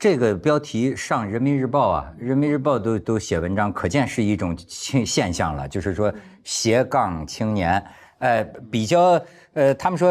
这个标题上《人民日报》啊，《人民日报》都都写文章，可见是一种现现象了。就是说，斜杠青年，哎，比较呃，他们说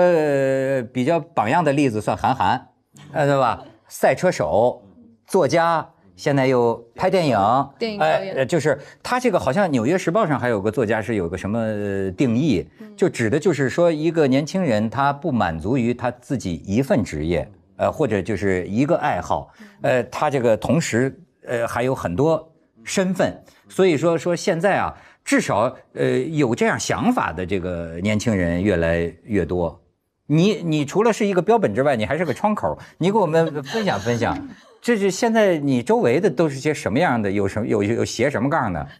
比较榜样的例子算韩寒，呃，对吧？赛车手、作家，现在又拍电影，电影导演，就是他这个好像《纽约时报》上还有个作家是有个什么定义，就指的就是说一个年轻人他不满足于他自己一份职业。呃，或者就是一个爱好，呃，他这个同时呃还有很多身份，所以说说现在啊，至少呃有这样想法的这个年轻人越来越多。你你除了是一个标本之外，你还是个窗口，你给我们分享分享，这是现在你周围的都是些什么样的？有什么有有斜什么杠的？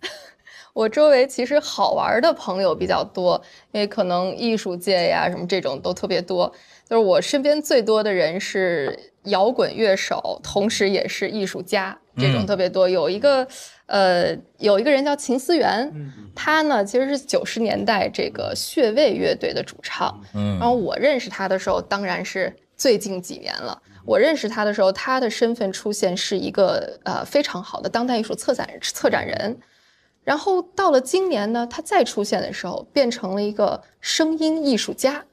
我周围其实好玩的朋友比较多，因为可能艺术界呀什么这种都特别多。就是我身边最多的人是摇滚乐手，同时也是艺术家，这种特别多。有一个，呃，有一个人叫秦思源，他呢其实是九十年代这个穴位乐队的主唱。嗯。然后我认识他的时候，当然是最近几年了。我认识他的时候，他的身份出现是一个呃非常好的当代艺术策展策展人。然后到了今年呢，他再出现的时候，变成了一个声音艺术家。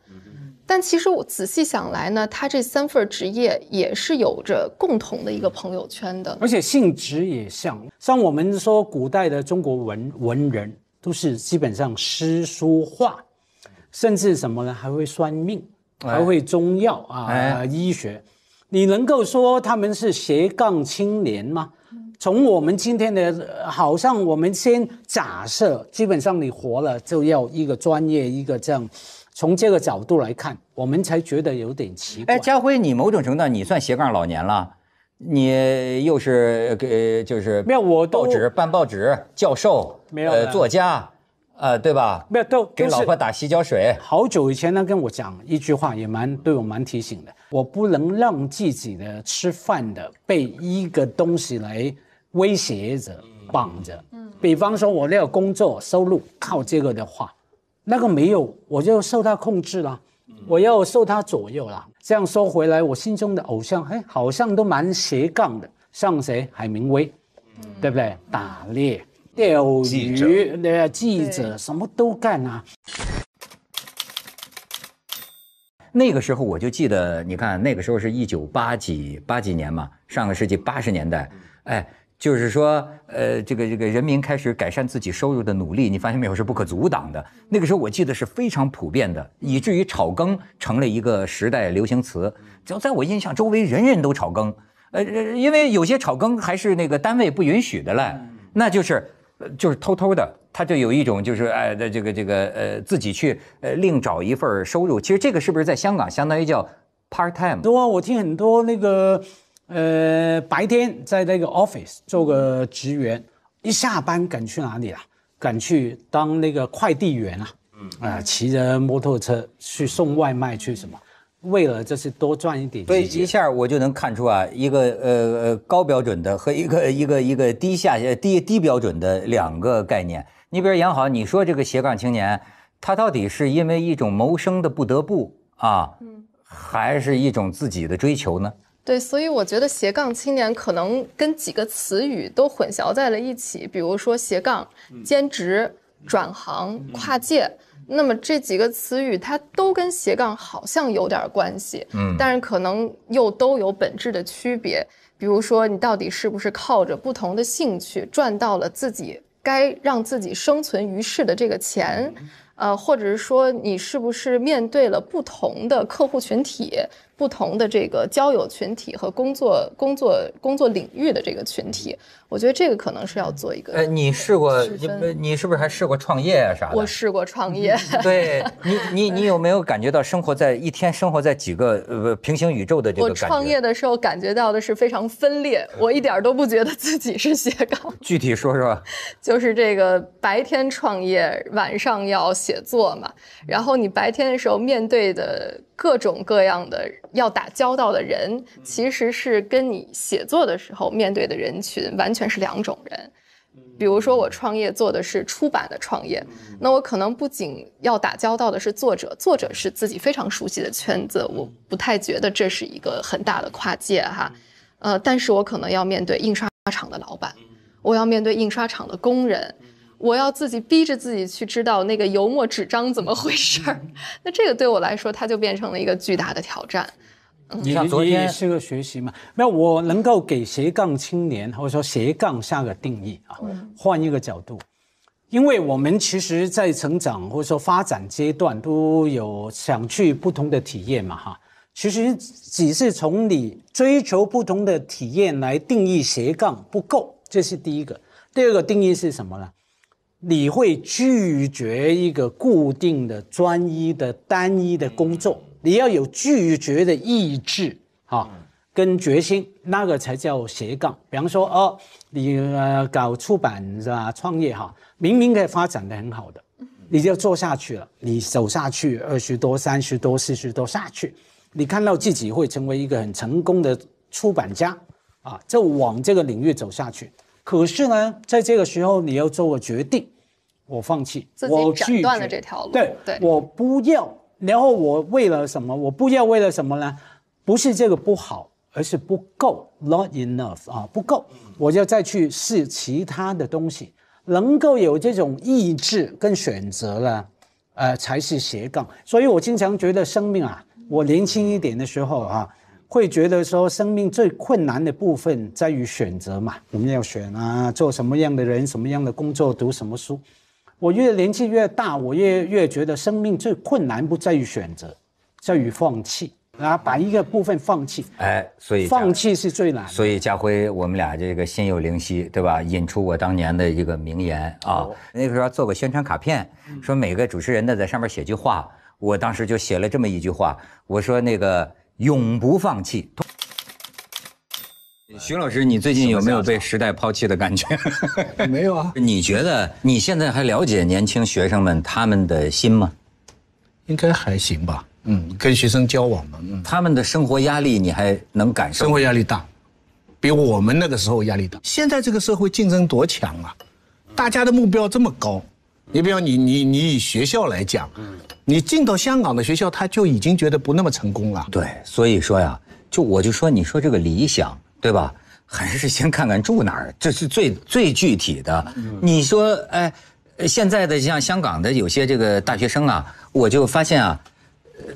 但其实我仔细想来呢，他这三份职业也是有着共同的一个朋友圈的，而且性质也像。像我们说古代的中国文文人，都是基本上诗书画，甚至什么呢？还会算命，还会中药啊医学。你能够说他们是斜杠青年吗？从我们今天的，好像我们先假设，基本上你活了就要一个专业一个这样，从这个角度来看，我们才觉得有点奇怪。哎，家辉，你某种程度你算斜杠老年了，你又是给就是没有我报纸办报纸教授没有作家，呃对吧？没有都给老婆打洗脚水。好久以前呢，跟我讲一句话也蛮对我蛮提醒的，我不能让自己的吃饭的被一个东西来。威胁着，绑着，嗯，比方说，我那个工作收入靠这个的话，那个没有我就受他控制了，我要受他左右了。这样说回来，我心中的偶像，哎，好像都蛮斜杠的，像谁？海明威，对不对？打猎、钓鱼、那记者什么都干啊。那个时候我就记得，你看，那个时候是一九八几八几年嘛，上个世纪八十年代，哎。就是说，呃，这个这个人民开始改善自己收入的努力，你发现没有是不可阻挡的。那个时候我记得是非常普遍的，以至于炒更成了一个时代流行词。只要在我印象周围，人人都炒更。呃，因为有些炒更还是那个单位不允许的嘞，那就是就是偷偷的，他就有一种就是哎的这个这个呃自己去呃另找一份收入。其实这个是不是在香港相当于叫 part time？多，我听很多那个。呃，白天在那个 office 做个职员，一下班赶去哪里了？赶去当那个快递员啊！嗯啊，骑着摩托车去送外卖去什么？为了就是多赚一点。所以一下我就能看出啊，一个呃呃高标准的和一个 一个一个低下低低标准的两个概念。你比如杨好，你说这个斜杠青年，他到底是因为一种谋生的不得不啊，嗯，还是一种自己的追求呢？对，所以我觉得斜杠青年可能跟几个词语都混淆在了一起，比如说斜杠、兼职、转行、跨界，那么这几个词语它都跟斜杠好像有点关系，嗯，但是可能又都有本质的区别。比如说，你到底是不是靠着不同的兴趣赚到了自己该让自己生存于世的这个钱，呃，或者是说你是不是面对了不同的客户群体？不同的这个交友群体和工作、工作、工作领域的这个群体，我觉得这个可能是要做一个。呃，你试过？你你是不是还试过创业啊啥的？我试过创业。对，你你你有没有感觉到生活在一天生活在几个呃平行宇宙的这个？我创业的时候感觉到的是非常分裂，我一点都不觉得自己是斜杠。具体说说，就是这个白天创业，晚上要写作嘛，然后你白天的时候面对的。各种各样的要打交道的人，其实是跟你写作的时候面对的人群完全是两种人。比如说我创业做的是出版的创业，那我可能不仅要打交道的是作者，作者是自己非常熟悉的圈子，我不太觉得这是一个很大的跨界哈。呃，但是我可能要面对印刷厂的老板，我要面对印刷厂的工人。我要自己逼着自己去知道那个油墨纸张怎么回事儿，那这个对我来说，它就变成了一个巨大的挑战。你看，你也是个学习嘛。那我能够给斜杠青年或者说斜杠下个定义啊？换一个角度，因为我们其实在成长或者说发展阶段都有想去不同的体验嘛，哈。其实只是从你追求不同的体验来定义斜杠不够，这是第一个。第二个定义是什么呢？你会拒绝一个固定的、专一的、单一的工作，你要有拒绝的意志，哈，跟决心，那个才叫斜杠。比方说，哦，你呃搞出版是吧？创业哈，明明可以发展的很好的，你就做下去了，你走下去二十多、三十多、四十多下去，你看到自己会成为一个很成功的出版家，啊，就往这个领域走下去。可是呢，在这个时候你要做个决定，我放弃，我断了这条路。对，我不要。然后我为了什么？我不要为了什么呢？不是这个不好，而是不够，not enough 啊，不够。我就再去试其他的东西，能够有这种意志跟选择呢，呃，才是斜杠。所以我经常觉得生命啊，我年轻一点的时候啊。会觉得说生命最困难的部分在于选择嘛？我们要选啊，做什么样的人、什么样的工作、读什么书。我越年纪越大，我越越觉得生命最困难不在于选择，在于放弃，然后把一个部分放弃。哎，所以放弃是最难。所以家辉，我们俩这个心有灵犀，对吧？引出我当年的一个名言啊，那个时候做个宣传卡片，说每个主持人呢在上面写句话，我当时就写了这么一句话，我说那个。永不放弃，徐老师，你最近有没有被时代抛弃的感觉？没有啊。你觉得你现在还了解年轻学生们他们的心吗？应该还行吧。嗯，跟学生交往嘛，嗯，他们的生活压力你还能感受？生活压力大，比我们那个时候压力大。现在这个社会竞争多强啊，大家的目标这么高。你比方你你你以学校来讲，嗯，你进到香港的学校，他就已经觉得不那么成功了。对，所以说呀，就我就说，你说这个理想，对吧？还是先看看住哪儿，这是最最具体的。你说，哎，现在的像香港的有些这个大学生啊，我就发现啊，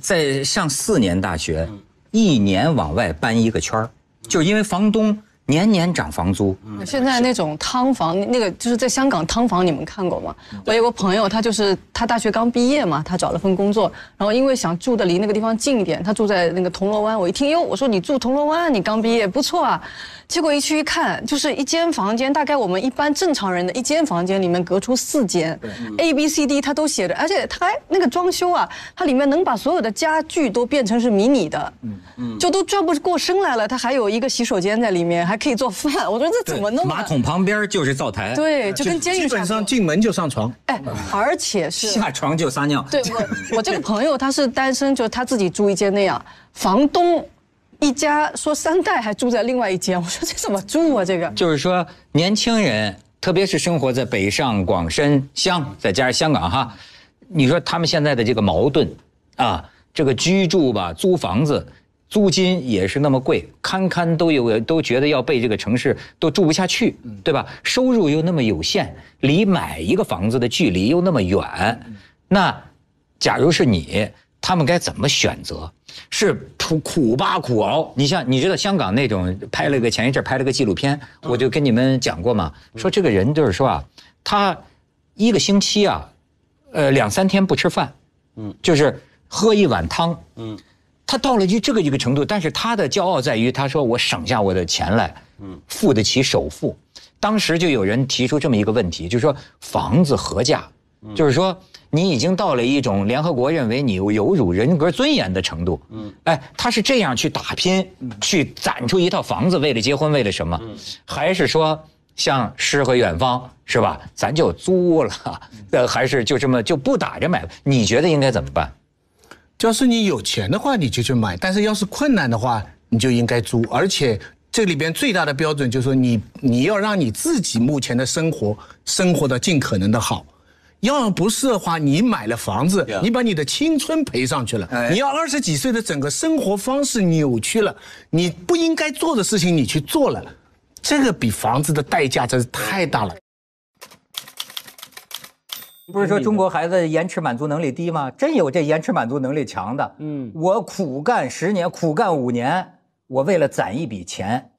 在上四年大学，一年往外搬一个圈儿，就因为房东。年年涨房租。现在那种汤房，那个就是在香港汤房，你们看过吗？我有个朋友，他就是他大学刚毕业嘛，他找了份工作，然后因为想住的离那个地方近一点，他住在那个铜锣湾。我一听，哟，我说你住铜锣湾，你刚毕业，不错啊。结果一去一看，就是一间房间，大概我们一般正常人的一间房间里面隔出四间，A、B、C、D，他都写着，而且他还那个装修啊，他里面能把所有的家具都变成是迷你的，嗯嗯，就都转不过身来了。他还有一个洗手间在里面，还。可以做饭，我觉得这怎么弄？马桶旁边就是灶台，对，就跟监狱基本上进门就上床，哎，而且是下床就撒尿。对，我我这个朋友他是单身，就是他自己住一间那样，房东一家说三代还住在另外一间，我说这怎么住啊？这个就是说，年轻人特别是生活在北上广深、香，再加上香港哈，你说他们现在的这个矛盾啊，这个居住吧，租房子。租金也是那么贵，堪堪都有都觉得要被这个城市都住不下去，对吧？收入又那么有限，离买一个房子的距离又那么远，那，假如是你，他们该怎么选择？是苦苦吧苦熬？你像你知道香港那种拍了个前一阵拍了个纪录片，我就跟你们讲过嘛，说这个人就是说啊，他一个星期啊，呃两三天不吃饭，嗯，就是喝一碗汤，嗯。他到了就这个一个程度，但是他的骄傲在于，他说我省下我的钱来，嗯，付得起首付。当时就有人提出这么一个问题，就是说房子何价？就是说你已经到了一种联合国认为你有辱人格尊严的程度。嗯，哎，他是这样去打拼，去攒出一套房子，为了结婚，为了什么？嗯，还是说像诗和远方是吧？咱就租了，呃，还是就这么就不打着买？你觉得应该怎么办？就是你有钱的话，你就去买；但是要是困难的话，你就应该租。而且这里边最大的标准就是说，你你要让你自己目前的生活生活的尽可能的好。要不是的话，你买了房子，你把你的青春赔上去了。你要二十几岁的整个生活方式扭曲了，你不应该做的事情你去做了，这个比房子的代价真是太大了。不是说中国孩子延迟满足能力低吗？真有这延迟满足能力强的，嗯，我苦干十年，苦干五年，我为了攒一笔钱，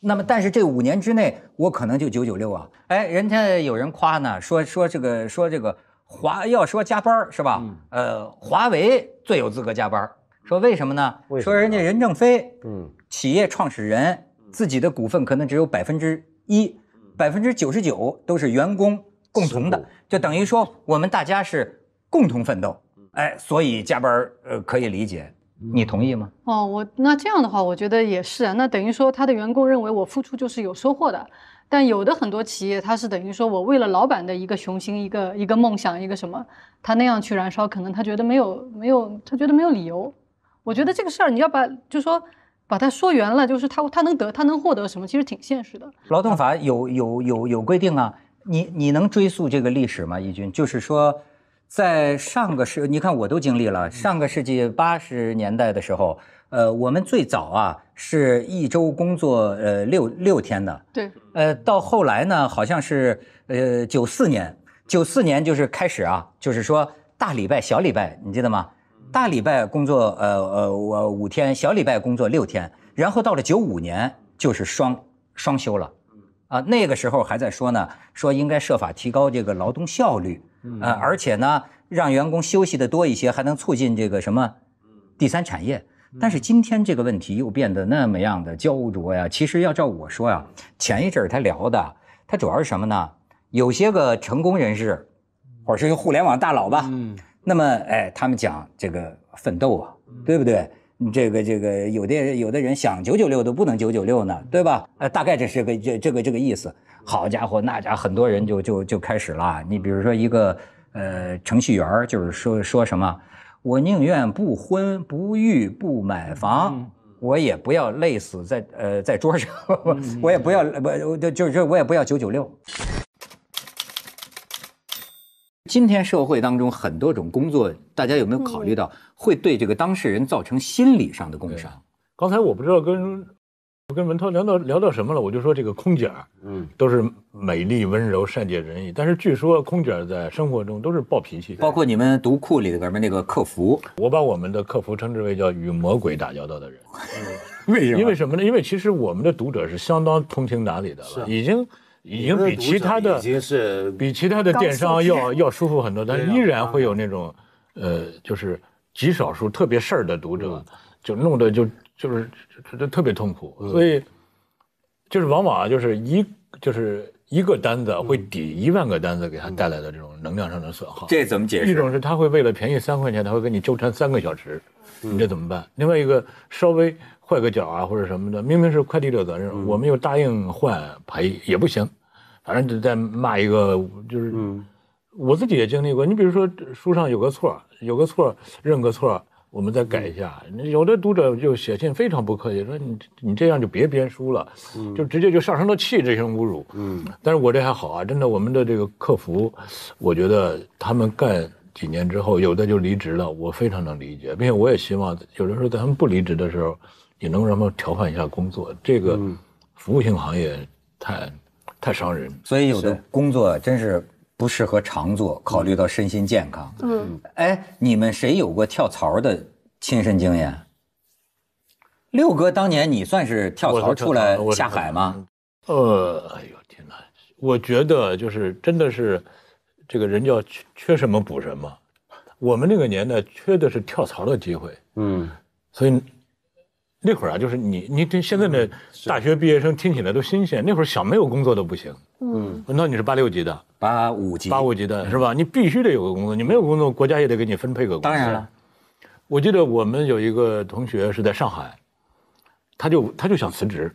那么但是这五年之内我可能就九九六啊，哎，人家有人夸呢，说说这个说这个华要说加班是吧？呃，华为最有资格加班，说为什么呢？说人家任正非，嗯，企业创始人自己的股份可能只有百分之一，百分之九十九都是员工。共同的，就等于说我们大家是共同奋斗，哎，所以加班儿呃可以理解，你同意吗？哦，我那这样的话，我觉得也是啊。那等于说他的员工认为我付出就是有收获的，但有的很多企业他是等于说我为了老板的一个雄心、一个一个梦想、一个什么，他那样去燃烧，可能他觉得没有没有，他觉得没有理由。我觉得这个事儿你要把就说把它说圆了，就是他他能得他能获得什么，其实挺现实的。劳动法有有有有规定啊。你你能追溯这个历史吗？义军就是说，在上个世，你看我都经历了上个世纪八十年代的时候，呃，我们最早啊是一周工作呃六六天的，对，呃，到后来呢，好像是呃九四年，九四年就是开始啊，就是说大礼拜小礼拜，你记得吗？大礼拜工作呃呃我五天，小礼拜工作六天，然后到了九五年就是双双休了。啊，那个时候还在说呢，说应该设法提高这个劳动效率啊，而且呢，让员工休息的多一些，还能促进这个什么第三产业。但是今天这个问题又变得那么样的焦灼呀。其实要照我说呀，前一阵儿他聊的，他主要是什么呢？有些个成功人士，或者是互联网大佬吧。嗯。那么，哎，他们讲这个奋斗啊，对不对？这个这个有的有的人想九九六都不能九九六呢，对吧？呃，大概这是个这这个这个意思。好家伙，那家很多人就就就开始了。你比如说一个呃程序员，就是说说什么，我宁愿不婚不育不买房，我也不要累死在呃在桌上，我也不要不就就就我也不要九九六。今天社会当中很多种工作，大家有没有考虑到会对这个当事人造成心理上的工伤？刚才我不知道跟，跟文涛聊到聊到什么了，我就说这个空姐嗯，都是美丽、温柔、善解人意，但是据说空姐在生活中都是暴脾气。包括你们读库里的那个客服，我把我们的客服称之为叫与魔鬼打交道的人。为什么？因为什么呢？因为其实我们的读者是相当通情达理的了，已经。已经比其他的已经是比其他的电商要要舒服很多，但依然会有那种，呃，就是极少数特别事儿的读者，就弄得就就是就特别痛苦，所以就是往往就是一就是。一个单子会抵一万个单子给他带来的这种能量上的损耗，这怎么解释？一种是他会为了便宜三块钱，他会跟你纠缠三个小时，你这怎么办？另外一个稍微坏个角啊或者什么的，明明是快递的责任，我没有答应换赔也不行，反正就再骂一个，就是，我自己也经历过。你比如说书上有个错，有个错认个错。我们再改一下，有的读者就写信非常不客气，说你你这样就别编书了，就直接就上升到气质型侮辱。嗯，但是我这还好啊，真的，我们的这个客服，我觉得他们干几年之后，有的就离职了，我非常能理解，并且我也希望，有时候在他们不离职的时候，也能让他们调换一下工作。这个服务性行业太太伤人，所以有的工作真是。不适合常做，考虑到身心健康。嗯，哎，你们谁有过跳槽的亲身经验？六哥，当年你算是跳槽出来下海吗？呃，哎呦天哪！我觉得就是真的是，这个人叫缺缺什么补什么。我们那个年代缺的是跳槽的机会。嗯，所以那会儿啊，就是你你跟现在的大学毕业生听起来都新鲜。那会儿想没有工作都不行。嗯，文涛，你是八六级的，八五级，八五级的是吧？你必须得有个工作，你没有工作，国家也得给你分配个工作。当然了，我记得我们有一个同学是在上海，他就他就想辞职，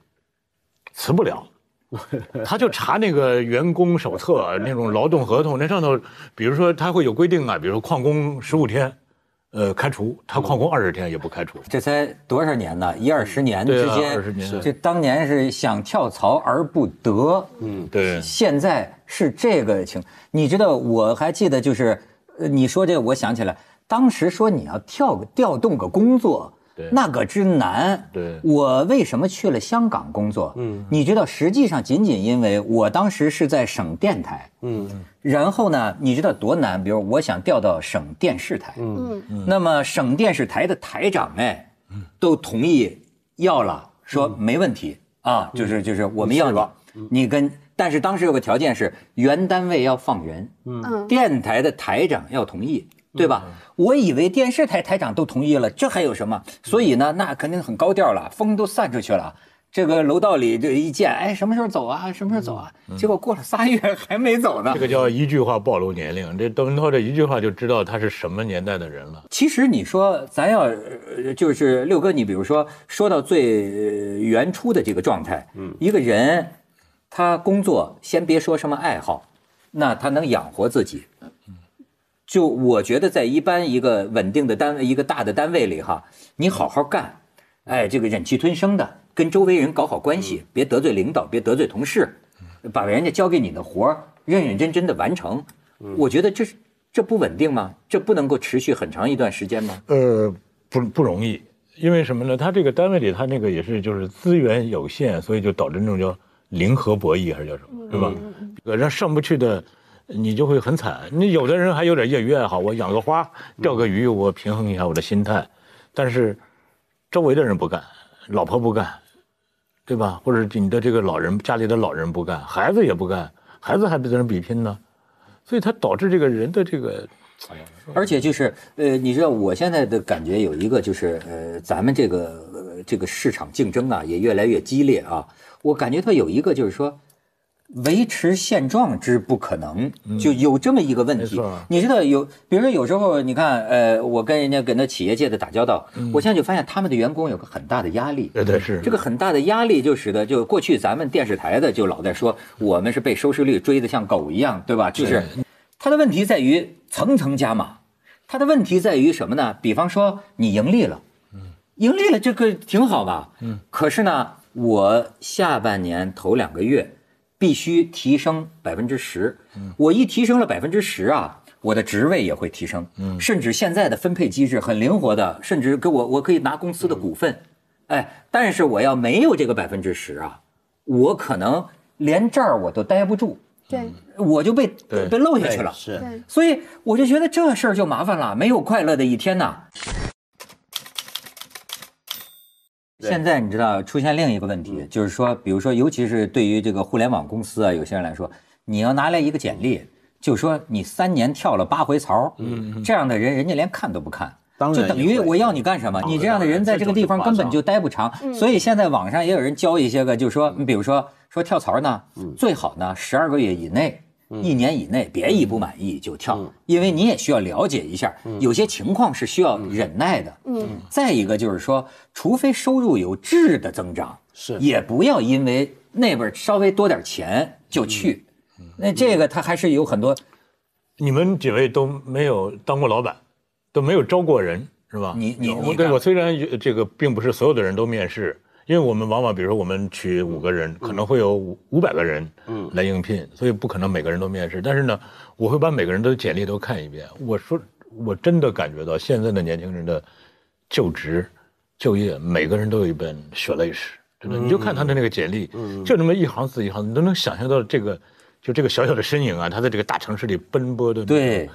辞不了，他就查那个员工手册那种劳动合同，那上头，比如说他会有规定啊，比如说旷工十五天。呃，开除他旷工二十天也不开除，这才多少年呢？一二十年之间，就当年是想跳槽而不得，嗯，对。现在是这个情，你知道？我还记得，就是呃，你说这，我想起来，当时说你要跳个调动个工作。那个之难，对，我为什么去了香港工作？嗯，你知道，实际上仅仅因为我当时是在省电台，嗯，然后呢，你知道多难？比如我想调到省电视台，嗯嗯，那么省电视台的台长哎，嗯，都同意要了，说没问题啊，就是就是我们要，你跟，但是当时有个条件是，原单位要放人，嗯，电台的台长要同意。对吧？我以为电视台台长都同意了，这还有什么？所以呢，那肯定很高调了，风都散出去了。这个楼道里这一见，哎，什么时候走啊？什么时候走啊？结果过了仨月还没走呢。这个叫一句话暴露年龄，这邓文涛这一句话就知道他是什么年代的人了。其实你说，咱要就是六哥，你比如说说到最原初的这个状态，嗯，一个人，他工作，先别说什么爱好，那他能养活自己。就我觉得，在一般一个稳定的单位、一个大的单位里，哈，你好好干，哎，这个忍气吞声的，跟周围人搞好关系，别得罪领导，别得罪同事，把人家交给你的活儿认认真真的完成。我觉得这是这不稳定吗？这不能够持续很长一段时间吗？呃，不不容易，因为什么呢？他这个单位里，他那个也是就是资源有限，所以就导致那种叫零和博弈还是叫什么，对吧？呃，上不去的。你就会很惨。你有的人还有点业余爱好，我养个花，钓个鱼，我平衡一下我的心态。但是，周围的人不干，老婆不干，对吧？或者你的这个老人家里的老人不干，孩子也不干，孩子还在那比拼呢。所以它导致这个人的这个，而且就是呃，你知道我现在的感觉有一个就是呃，咱们这个这个市场竞争啊也越来越激烈啊。我感觉它有一个就是说。维持现状之不可能，就有这么一个问题。你知道有，比如说有时候你看，呃，我跟人家跟那企业界的打交道，我现在就发现他们的员工有个很大的压力。对对是。这个很大的压力就使得就过去咱们电视台的就老在说我们是被收视率追得像狗一样，对吧？就是，他的问题在于层层加码。他的问题在于什么呢？比方说你盈利了，嗯，盈利了这个挺好吧，嗯，可是呢，我下半年头两个月。必须提升百分之十，我一提升了百分之十啊，我的职位也会提升，嗯，甚至现在的分配机制很灵活的，甚至给我我可以拿公司的股份，哎，但是我要没有这个百分之十啊，我可能连这儿我都待不住，对，我就被被漏下去了，是，所以我就觉得这事儿就麻烦了，没有快乐的一天呐。现在你知道出现另一个问题，就是说，比如说，尤其是对于这个互联网公司啊，有些人来说，你要拿来一个简历，就说你三年跳了八回槽，嗯，这样的人人家连看都不看，当然就等于我要你干什么？你这样的人在这个地方根本就待不长，所以现在网上也有人教一些个，就是说，你比如说说跳槽呢，最好呢十二个月以内。一年以内别一不满意就跳，因为你也需要了解一下，有些情况是需要忍耐的。嗯，再一个就是说，除非收入有质的增长，是，也不要因为那边稍微多点钱就去。那这个他还是有很多，你们几位都没有当过老板，都没有招过人，是吧？你你我我虽然这个并不是所有的人都面试。因为我们往往，比如说我们取五个人，可能会有五五百个人，嗯，来应聘，所以不可能每个人都面试。但是呢，我会把每个人的简历都看一遍。我说，我真的感觉到现在的年轻人的，就职、就业，每个人都有一本血泪史。真的，你就看他的那个简历，就那么一行字一行，你都能想象到这个，就这个小小的身影啊，他在这个大城市里奔波的。对，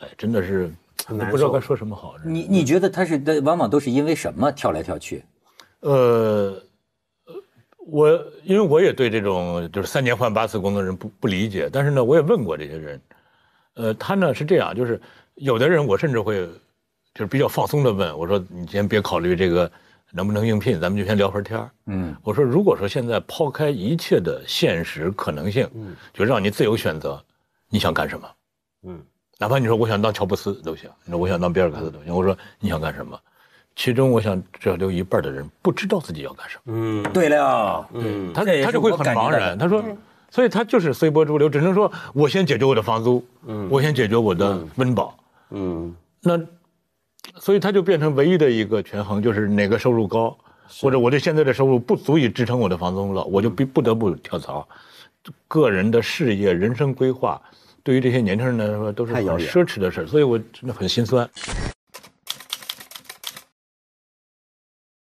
哎，真的是，我不知道该说什么好。你你觉得他是往往都是因为什么跳来跳去？呃，我因为我也对这种就是三年换八次工作的人不不理解，但是呢，我也问过这些人，呃，他呢是这样，就是有的人我甚至会就是比较放松的问我说：“你先别考虑这个能不能应聘，咱们就先聊会儿天儿。”嗯，我说：“如果说现在抛开一切的现实可能性，就让你自由选择，你想干什么？嗯，哪怕你说我想当乔布斯都行，你说我想当比尔·盖茨都行，我说你想干什么？”其中，我想，只要留一半的人不知道自己要干什么，嗯，对了，嗯，他他就会很茫然。他说，所以他就是随波逐流，只能说我先解决我的房租，嗯，我先解决我的温饱，嗯，那，所以他就变成唯一的一个权衡，就是哪个收入高，或者我对现在的收入不足以支撑我的房租了，我就必不得不跳槽。个人的事业、人生规划，对于这些年轻人来说，都是很奢侈的事所以我真的很心酸。